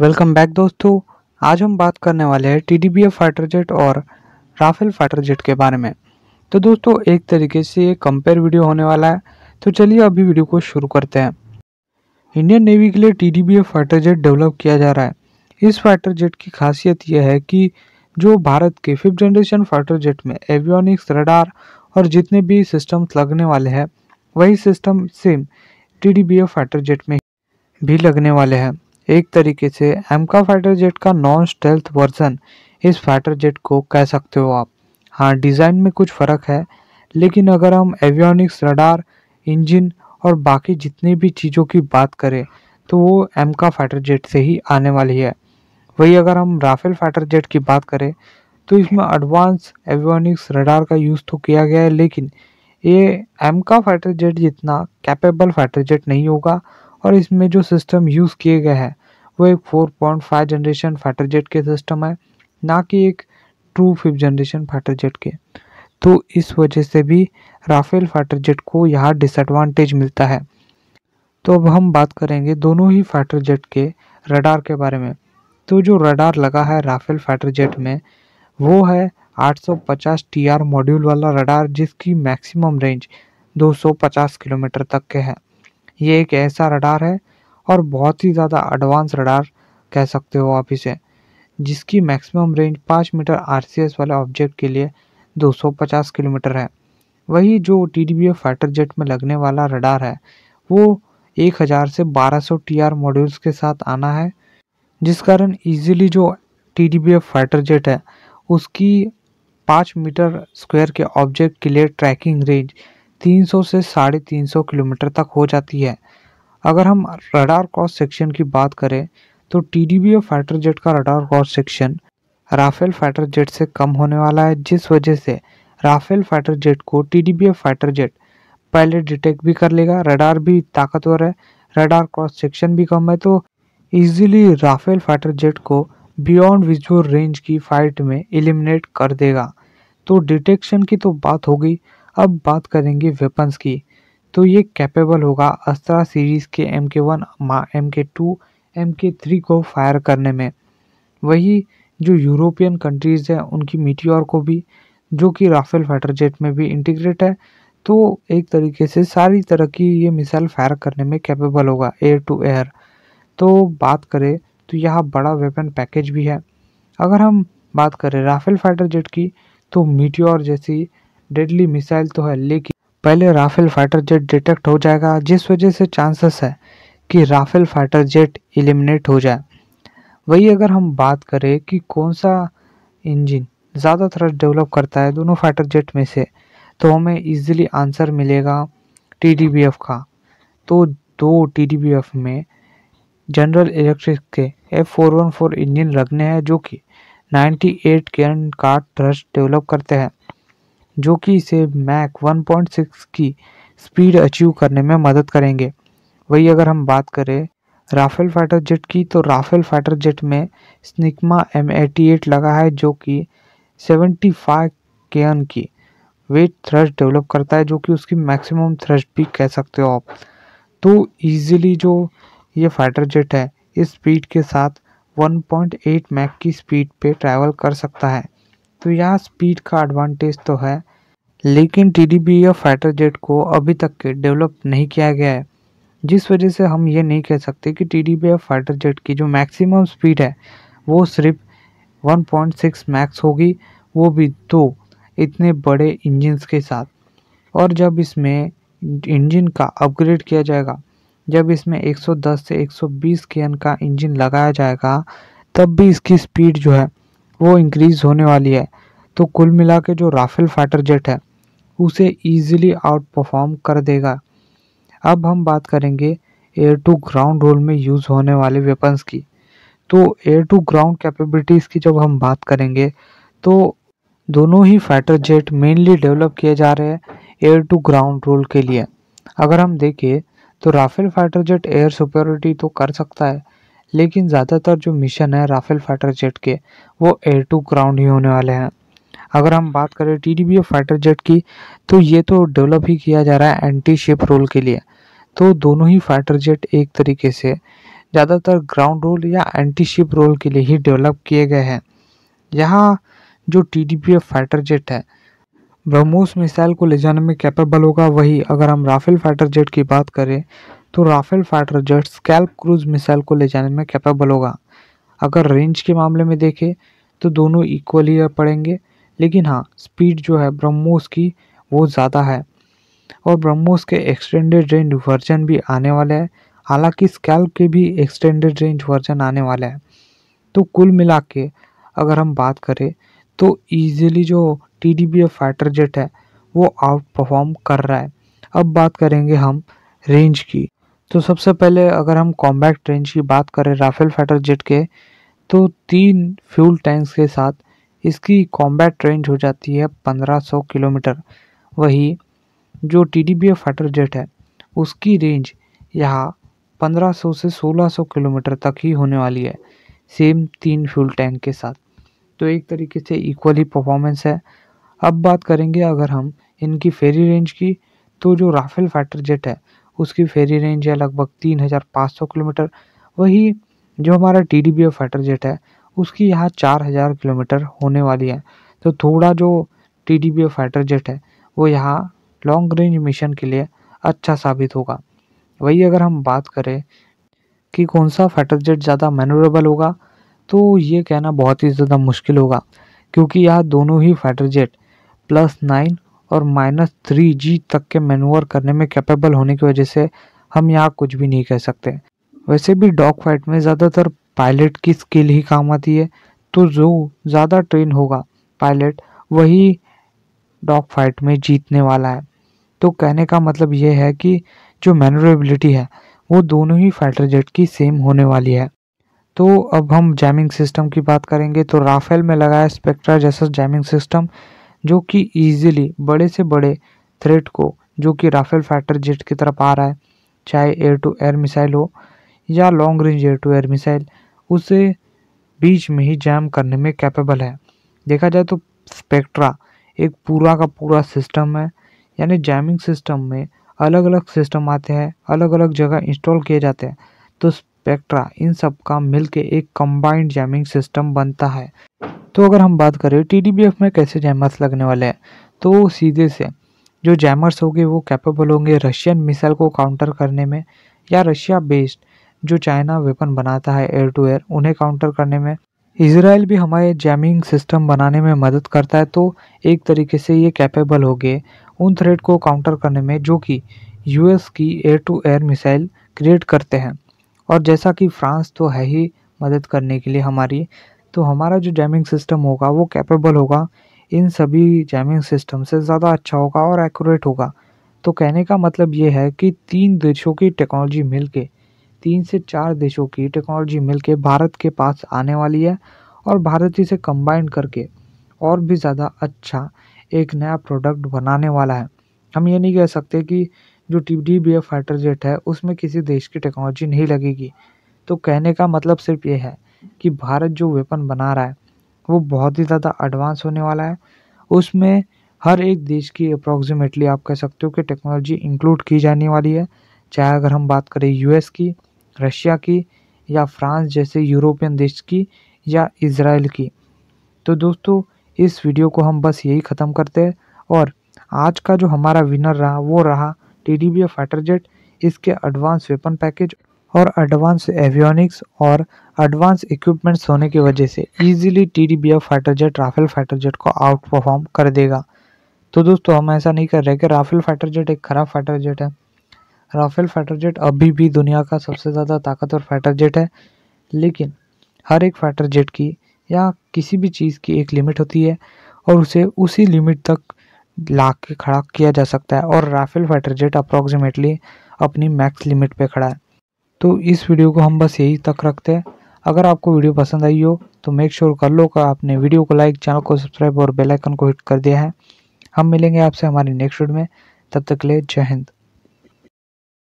welcome back दोस्तों आज हम बात करने वाले हैं T D B F fighter jet और राफेल फाइटर जेट के बारे में तो दोस्तों एक तरीके से ये कंपेयर वीडियो होने वाला है तो चलिए अभी वीडियो को शुरू करते हैं इंडियन नेवी के लिए T D B F fighter jet develop किया जा रहा है इस फाइटर जेट की खासियत यह है कि जो भारत के फिफ्थ जनरेशन फाइटर जेट में एवियोनिक्स रडार और जितने भी सिस्टम्स लगने वाले हैं वही system same T D B F fighter jet में भी लगने वाले हैं एक तरीके से एमका फाइटर जेट का नॉन स्टेल्थ वर्जन इस फाइटर जेट को कह सकते हो आप हाँ डिज़ाइन में कुछ फ़र्क है लेकिन अगर हम एवियोनिक्स रडार इंजन और बाकी जितनी भी चीज़ों की बात करें तो वो एमका फाइटर जेट से ही आने वाली है वही अगर हम राफेल फाइटर जेट की बात करें तो इसमें एडवांस एवियोनिक्स रडार का यूज़ तो किया गया है लेकिन ये एमका फाइटर जेट जितना कैपेबल फाइटर जेट नहीं होगा और इसमें जो सिस्टम यूज़ किए गए हैं वो एक 4.5 जनरेशन फाइटर जेट के सिस्टम है ना कि एक true fifth generation fighter jet के तो इस वजह से भी राफेल फाइटर जेट को यहाँ डिसएडवांटेज मिलता है तो अब हम बात करेंगे दोनों ही फाइटर जेट के रडार के बारे में तो जो रडार लगा है राफेल फाइटर जेट में वो है 850 टीआर मॉड्यूल वाला रडार जिसकी मैक्सिमम रेंज 250 किलोमीटर तक के है ये एक ऐसा रडार है और बहुत ही ज़्यादा एडवांस रडार कह सकते हो आप इसे जिसकी मैक्सिमम रेंज पाँच मीटर आर वाले ऑब्जेक्ट के लिए 250 किलोमीटर है वही जो T D B fighter jet में लगने वाला रडार है वो 1000 से 1200 टी मॉड्यूल्स के साथ आना है जिस कारण इजीली जो T D B fighter jet है उसकी पाँच मीटर स्क्वायर के ऑब्जेक्ट के लिए ट्रैकिंग रेंज 300 से साढ़े तीन किलोमीटर तक हो जाती है अगर हम रडार क्रॉस सेक्शन की बात करें तो T D B fighter jet का radar cross section Rafale fighter jet से कम होने वाला है जिस वजह से राफेल फाइटर जेट को T D B fighter jet पहले डिटेक्ट भी कर लेगा रडार भी ताकतवर है रडार क्रॉस सेक्शन भी कम है तो इजीली राफेल फाइटर जेट को बियॉन्ड विजुअल रेंज की फाइट में एलिमिनेट कर देगा तो डिटेक्शन की तो बात होगी अब बात करेंगे वेपन्स की तो ये कैपेबल होगा अस्त्रा सीरीज़ के M K one M K two M K three को फायर करने में वही जो यूरोपियन कंट्रीज़ हैं उनकी मीटियोर को भी जो कि राफेल फाइटर जेट में भी इंटीग्रेट है तो एक तरीके से सारी तरह की ये मिसाइल फायर करने में कैपेबल होगा एयर टू एयर तो बात करें तो यह बड़ा वेपन पैकेज भी है अगर हम बात करें राफेल फाइटर जेट की तो मीटियोर जैसी डेडली मिसाइल तो है लेकिन पहले राफेल फाइटर जेट डिटेक्ट हो जाएगा जिस वजह से चांसेस है कि राफेल फाइटर जेट इलिमिनेट हो जाए वही अगर हम बात करें कि कौन सा इंजन ज़्यादा थ्रस्ट डेवलप करता है दोनों फाइटर जेट में से तो हमें इजीली आंसर मिलेगा टी का तो दो टी में जनरल इलेक्ट्रिक के F four one four engine लगने हैं जो कि नाइन्टी एट का थ्रस्ट डेवलप करते हैं जो कि इसे मैक 1.6 की स्पीड अचीव करने में मदद करेंगे वही अगर हम बात करें राफेल फाइटर जेट की तो राफेल फाइटर जेट में स्निकमा एम लगा है जो कि 75 फाइव केन की वेट थ्रस्ट डेवलप करता है जो कि उसकी मैक्सिमम थ्रस्ट भी कह सकते हो आप तो इजीली जो ये फाइटर जेट है इस स्पीड के साथ 1.8 मैक की स्पीड पे ट्रैवल कर सकता है तो यहाँ स्पीड का एडवांटेज तो है लेकिन टी डी या फाइटर जेट को अभी तक के डेवलप नहीं किया गया है जिस वजह से हम ये नहीं कह सकते कि टी डी या फाइटर जेट की जो मैक्सिमम स्पीड है वो सिर्फ 1.6 मैक्स होगी वो भी दो तो इतने बड़े इंजन्स के साथ और जब इसमें इंजन का अपग्रेड किया जाएगा जब इसमें 110 से 120 के का इंजन लगाया जाएगा तब भी इसकी स्पीड जो है वो इंक्रीज़ होने वाली है तो कुल मिला के जो राफेल फाइटर जेट है उसे ईजिली आउट परफॉर्म कर देगा अब हम बात करेंगे एयर टू ग्राउंड रोल में यूज़ होने वाले वेपन्स की तो एयर टू ग्राउंड कैपेबिलिटीज़ की जब हम बात करेंगे तो दोनों ही फाइटर जेट मेनली डेवलप किए जा रहे हैं एयर टू ग्राउंड रोल के लिए अगर हम देखें तो Rafale fighter jet air superiority तो कर सकता है लेकिन ज़्यादातर जो मिशन है राफेल फाइटर जेट के वो एयर टू ग्राउंड ही होने वाले हैं अगर हम बात करें टी डी फाइटर जेट की तो ये तो डेवलप ही किया जा रहा है एंटी शिप रोल के लिए तो दोनों ही फाइटर जेट एक तरीके से ज़्यादातर ग्राउंड रोल या एंटी शिप रोल के लिए ही डेवलप किए गए हैं यहाँ जो टी डी फाइटर जेट है ब्रह्मोस मिसाइल को ले जाने में कैपेबल होगा वही अगर हम राफेल फाइटर जेट की बात करें तो Rafale fighter jet SCALP cruise missile को ले जाने में कैपेबल होगा अगर रेंज के मामले में देखें तो दोनों इक्वल ही पड़ेंगे लेकिन हाँ स्पीड जो है ब्रह्मोस की वो ज़्यादा है और ब्रह्मोस के एक्सटेंडेड रेंज वर्जन भी आने वाले हैं हालांकि स्कैल्प के भी एक्सटेंडेड रेंज वर्जन आने वाले हैं तो कुल मिला के अगर हम बात करें तो ईजिली जो T D B fighter jet है वो आउट परफॉर्म कर रहा है अब बात करेंगे हम रेंज की तो सबसे पहले अगर हम कॉम्बैक्ट ट्रेन की बात करें राफेल फाइटर जेट के तो तीन फ्यूल टैंक्स के साथ इसकी कॉम्बैक्ट रेंज हो जाती है 1500 किलोमीटर वही जो T D B F fighter jet है उसकी रेंज यहाँ 1500 से 1600 किलोमीटर तक ही होने वाली है सेम तीन फ्यूल टैंक के साथ तो एक तरीके से इक्वल ही परफॉर्मेंस है अब बात करेंगे अगर हम इनकी फेरी रेंज की तो जो राफेल फाइटर जेट है उसकी फेरी रेंज है लगभग तीन हज़ार पाँच सौ किलोमीटर वही जो हमारा T D B O fighter jet है उसकी यहाँ चार हज़ार किलोमीटर होने वाली है तो थोड़ा जो T D B F fighter jet है वो यहाँ लॉन्ग रेंज मिशन के लिए अच्छा साबित होगा वही अगर हम बात करें कि कौन सा फाइटर जेट ज़्यादा मैनोरेबल होगा तो ये कहना बहुत ही ज़्यादा मुश्किल होगा क्योंकि यह दोनों ही फाइटर जेट प्लस नाइन और माइनस थ्री जी तक के मैनूवर करने में कैपेबल होने की वजह से हम यहाँ कुछ भी नहीं कह सकते वैसे भी डॉग फाइट में ज़्यादातर पायलट की स्किल ही काम आती है तो जो ज़्यादा ट्रेन होगा पायलट वही डॉग फाइट में जीतने वाला है तो कहने का मतलब यह है कि जो मैनोरेबिलिटी है वो दोनों ही फाइटर जेट की सेम होने वाली है तो अब हम जैमिंग सिस्टम की बात करेंगे तो राफेल में लगाया स्पेक्ट्रा जैसा जैमिंग सिस्टम जो कि इजीली बड़े से बड़े थ्रेट को जो कि राफेल फाइटर जेट की तरफ आ रहा है चाहे एयर टू एयर मिसाइल हो या long range air to air missile उसे बीच में ही जैम करने में कैपेबल है देखा जाए तो स्पेक्ट्रा एक पूरा का पूरा सिस्टम है यानी जैमिंग सिस्टम में अलग अलग सिस्टम आते हैं अलग अलग जगह इंस्टॉल किए जाते हैं तो स्पेक्ट्रा इन सब का मिल के एक कंबाइंड जैमिंग सिस्टम बनता है तो अगर हम बात करें टी में कैसे जैमर्स लगने वाले हैं तो सीधे से जो जैमर्स होंगे वो कैपेबल होंगे रशियन मिसाइल को काउंटर करने में या रशिया बेस्ड जो चाइना वेपन बनाता है एयर टू एयर उन्हें काउंटर करने में इसराइल भी हमारे जैमिंग सिस्टम बनाने में मदद करता है तो एक तरीके से ये कैपेबल हो गए उन थ्रेड को काउंटर करने में जो कि यूएस की air to air missile create करते हैं और जैसा कि फ्रांस तो है ही मदद करने के लिए हमारी तो हमारा जो जैमिंग सिस्टम होगा वो कैपेबल होगा इन सभी जैमिंग सिस्टम से ज़्यादा अच्छा होगा और एक्यूरेट होगा तो कहने का मतलब ये है कि तीन देशों की टेक्नोलॉजी मिलके तीन से चार देशों की टेक्नोलॉजी मिलके भारत के पास आने वाली है और भारत इसे कंबाइंड करके और भी ज़्यादा अच्छा एक नया प्रोडक्ट बनाने वाला है हम ये नहीं कह सकते कि जो T D B F fighter jet है उसमें किसी देश की टेक्नोलॉजी नहीं लगेगी तो कहने का मतलब सिर्फ ये है कि भारत जो वेपन बना रहा है वो बहुत ही ज़्यादा एडवांस होने वाला है उसमें हर एक देश की अप्रॉक्सीमेटली आप कह सकते हो कि टेक्नोलॉजी इंक्लूड की जाने वाली है चाहे अगर हम बात करें यूएस की रशिया की या फ्रांस जैसे यूरोपियन देश की या इसराइल की तो दोस्तों इस वीडियो को हम बस यही ख़त्म करते हैं और आज का जो हमारा विनर रहा वो रहा T D B fighter jet इसके एडवांस वेपन पैकेज और एडवांस एवियोनिक्स और एडवांस इक्विपमेंट्स होने की वजह से easily T D B F fighter jet Rafale fighter jet को आउट परफॉर्म कर देगा तो दोस्तों हम ऐसा नहीं कर रहे कि राफेल फाइटर जेट एक खराब फाइटर जेट है राफेल फाइटर जेट अभी भी दुनिया का सबसे ज़्यादा ताकतवर फाइटर जेट है लेकिन हर एक फाइटर जेट की या किसी भी चीज़ की एक लिमिट होती है और उसे उसी लिमिट तक ला के खड़ा किया जा सकता है और राफेल फाइटर जेट अप्रॉक्सीमेटली अपनी मैक्स लिमिट पे खड़ा है तो इस वीडियो को हम बस यही तक रखते हैं अगर आपको वीडियो पसंद आई हो तो मेक श्योर sure कर लो कि आपने वीडियो को लाइक चैनल को सब्सक्राइब और बेल आइकन को हिट कर दिया है हम मिलेंगे आपसे हमारे नेक्स्ट वीडियो में तब तक ले जय हिंद